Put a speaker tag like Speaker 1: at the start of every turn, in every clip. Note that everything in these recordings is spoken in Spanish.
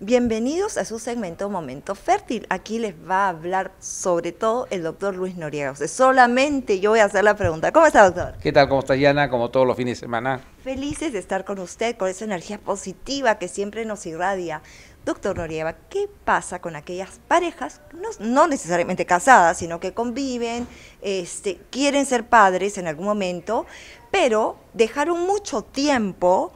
Speaker 1: Bienvenidos a su segmento Momento Fértil. Aquí les va a hablar sobre todo el doctor Luis Noriega. solamente yo voy a hacer la pregunta. ¿Cómo está, doctor?
Speaker 2: ¿Qué tal? ¿Cómo está, Diana? Como todos los fines de semana.
Speaker 1: Felices de estar con usted, con esa energía positiva que siempre nos irradia. Doctor Noriega, ¿qué pasa con aquellas parejas, no, necesariamente casadas, sino que conviven, este, quieren ser padres en algún momento, pero dejaron mucho tiempo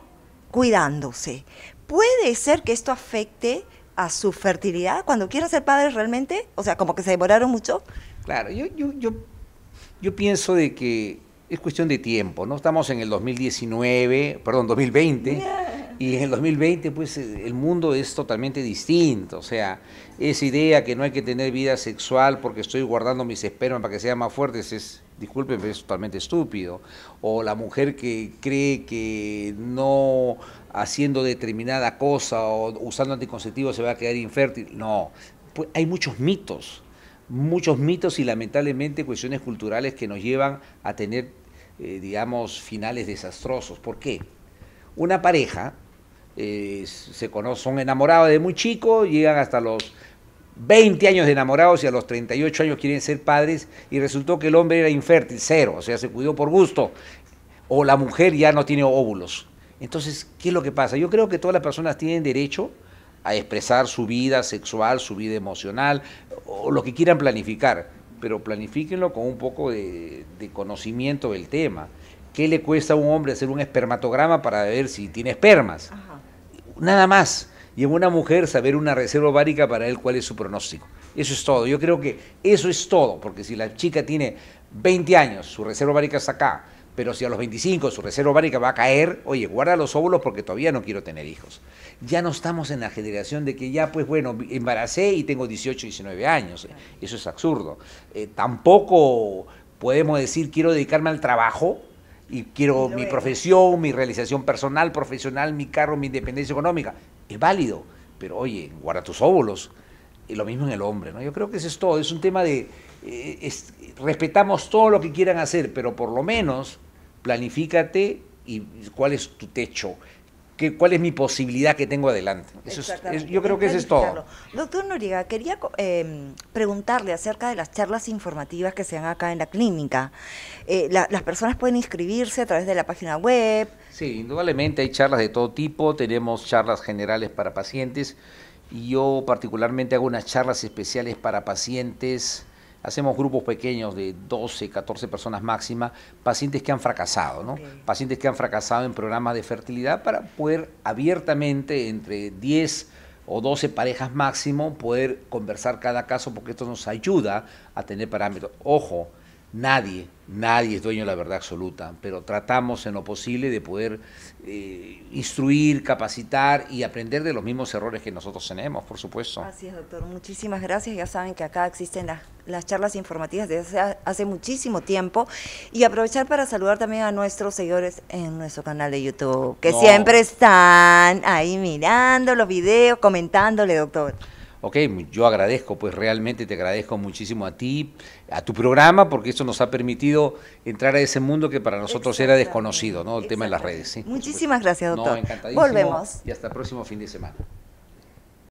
Speaker 1: cuidándose? puede ser que esto afecte a su fertilidad cuando quiera ser padres realmente? O sea, como que se demoraron mucho. Claro, yo,
Speaker 2: yo, pienso de que es cuestión de tiempo, ¿no? Estamos en el 2019, perdón, 2020. Y en el 2020, pues, eh, el mundo es totalmente distinto. O sea, esa idea que no hay que tener vida sexual porque estoy guardando mis esperas para que sean más fuertes es, disculpen, es totalmente estúpido. O la mujer que cree que no haciendo determinada cosa o usando anticonceptivos se va a quedar infértil. No, pues, hay muchos mitos, muchos mitos y lamentablemente cuestiones culturales que nos llevan a tener, eh, digamos, finales desastrosos. ¿Por qué? Una pareja, eh, se conoce, son enamorados de muy chico, llegan hasta los 20 años de enamorados y a los 38 años quieren ser padres y resultó que el hombre era infértil, cero, o sea, se cuidó por gusto. O la mujer ya no tiene óvulos. Entonces, ¿qué es lo que pasa? Yo creo que todas las personas tienen derecho a expresar su vida sexual, su vida emocional, o lo que quieran planificar, pero planifíquenlo con un poco de, conocimiento del tema. ¿Qué le cuesta a un hombre hacer un espermatograma para ver si tiene espermas? Nada más. Y en una mujer saber una reserva ovárica para él cuál es su pronóstico. Eso es todo. Yo creo que eso es todo, porque si la chica tiene 20 años, su reserva ovárica está acá, pero si a los 25 su reserva ovárica va a caer, oye, guarda los óvulos porque todavía no quiero tener hijos. Ya no estamos en la generación de que ya, pues bueno, embaracé y tengo 18, 19 años. Eh, eso es absurdo. Eh, tampoco podemos decir quiero dedicarme al trabajo y quiero mi profesión, mi realización personal, profesional, mi carro, mi independencia económica. Es válido, pero oye, guarda tus óvulos y lo mismo en el hombre. ¿no? Yo creo que eso es todo, es un tema de, eh, respetamos todo lo que quieran hacer, pero por lo menos planifícate y cuál es tu techo, cuál es mi posibilidad que tengo adelante. Eso es, yo creo que eso es todo.
Speaker 1: Doctor Noriega, quería em, preguntarle acerca de las charlas informativas que se dan acá en la clínica. Eh, las personas pueden inscribirse a través de la página web.
Speaker 2: Sí, indudablemente hay charlas de todo tipo, tenemos charlas generales para pacientes yo particularmente hago unas charlas especiales para pacientes, hacemos grupos pequeños de 12, 14 personas máxima, pacientes que han fracasado, ¿no? Pacientes que han fracasado en programas de fertilidad para poder abiertamente entre 10 o 12 parejas máximo poder conversar cada caso porque esto nos ayuda a tener parámetros. Ojo, Nadie, nadie es dueño de la verdad absoluta, pero tratamos en lo posible de poder eh, instruir, capacitar y aprender de los mismos errores que nosotros tenemos, por supuesto. Así
Speaker 1: es, doctor. Muchísimas gracias. Ya saben que acá existen las, charlas informativas desde hace, muchísimo tiempo. Y aprovechar para saludar también a nuestros seguidores en nuestro canal de YouTube, que siempre están ahí mirando los videos, comentándole, doctor.
Speaker 2: Ok, yo agradezco, pues realmente te agradezco muchísimo a ti, a tu programa, porque eso nos ha permitido entrar a ese mundo que para nosotros era desconocido, ¿no? El tema de las redes. ¿sí? Muchísimas gracias, doctor. No, Volvemos. Y hasta el próximo fin de semana.